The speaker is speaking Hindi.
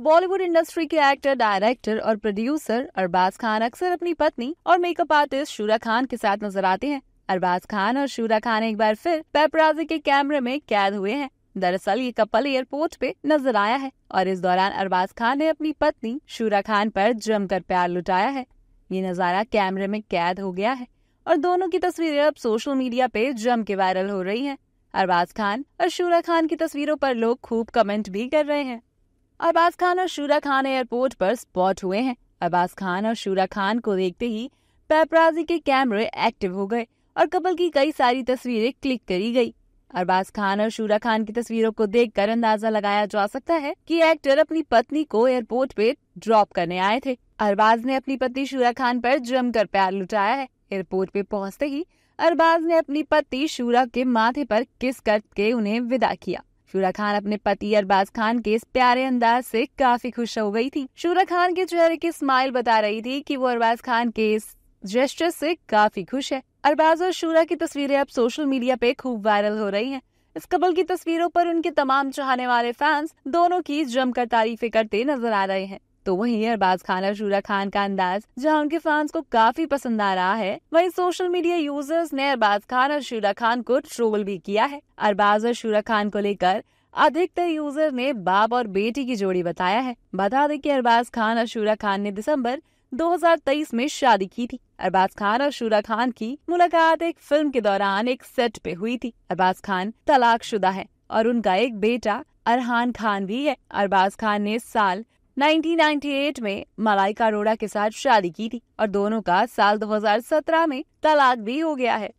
बॉलीवुड इंडस्ट्री के एक्टर डायरेक्टर और प्रोड्यूसर अरबाज खान अक्सर अपनी पत्नी और मेकअप आर्टिस्ट शूरा खान के साथ नजर आते हैं अरबाज खान और शूरा खान एक बार फिर पेपराजी के कैमरे में कैद हुए हैं दरअसल ये कपल एयरपोर्ट पे नजर आया है और इस दौरान अरबाज खान ने अपनी पत्नी शूरा खान पर जमकर प्यार लुटाया है ये नज़ारा कैमरे में कैद हो गया है और दोनों की तस्वीरें अब सोशल मीडिया पे जम के वायरल हो रही हैं। अरबाज खान और शूरा खान की तस्वीरों पर लोग खूब कमेंट भी कर रहे हैं अरबाज खान और शूरा खान एयरपोर्ट पर स्पॉट हुए हैं अरबाज खान और शूरा खान को देखते ही पैपराजी के कैमरे एक्टिव हो गए और कपल की कई सारी तस्वीरें क्लिक करी गई अरबाज खान और शूरा खान की तस्वीरों को कर अंदाजा लगाया जा सकता है कि एक्टर अपनी पत्नी को एयरपोर्ट पे ड्रॉप करने आए थे अरबाज ने अपनी पत्नी शूरा खान पर जमकर प्यार लुटाया है एयरपोर्ट पे पहुंचते ही अरबाज ने अपनी पत्नी शूरा के माथे पर किस करके उन्हें विदा किया शूरा खान अपने पति अरबाज खान के इस प्यारे अंदाज से काफी खुश हो गई थी शूरा खान के चेहरे की स्माइल बता रही थी कि वो अरबाज खान के इस जेस्टर से काफी खुश है अरबाज और शूरा की तस्वीरें अब सोशल मीडिया पे खूब वायरल हो रही हैं। इस कबल की तस्वीरों पर उनके तमाम चाहने वाले फैंस दोनों की जमकर तारीफे करते नजर आ रहे हैं तो वहीं अरबाज खान और शूरा खान का अंदाज जहां उनके फैंस को काफी पसंद आ रहा है वहीं सोशल मीडिया यूजर्स ने अरबाज खान और शूरा खान को ट्रोल भी किया है अरबाज और शूरा खान को लेकर अधिकतर यूजर ने बाप और बेटी की जोड़ी बताया है बता दें कि अरबाज खान और शूरा खान ने दिसंबर 2023 में शादी की थी अरबाज खान और शूरा खान की मुलाकात एक फिल्म के दौरान एक सेट पे हुई थी अरबाज खान तलाकशुदा है और उनका एक बेटा अरहान खान भी है अरबाज खान ने साल 1998 में मलाइका अरोड़ा के साथ शादी की थी और दोनों का साल 2017 में तलाक भी हो गया है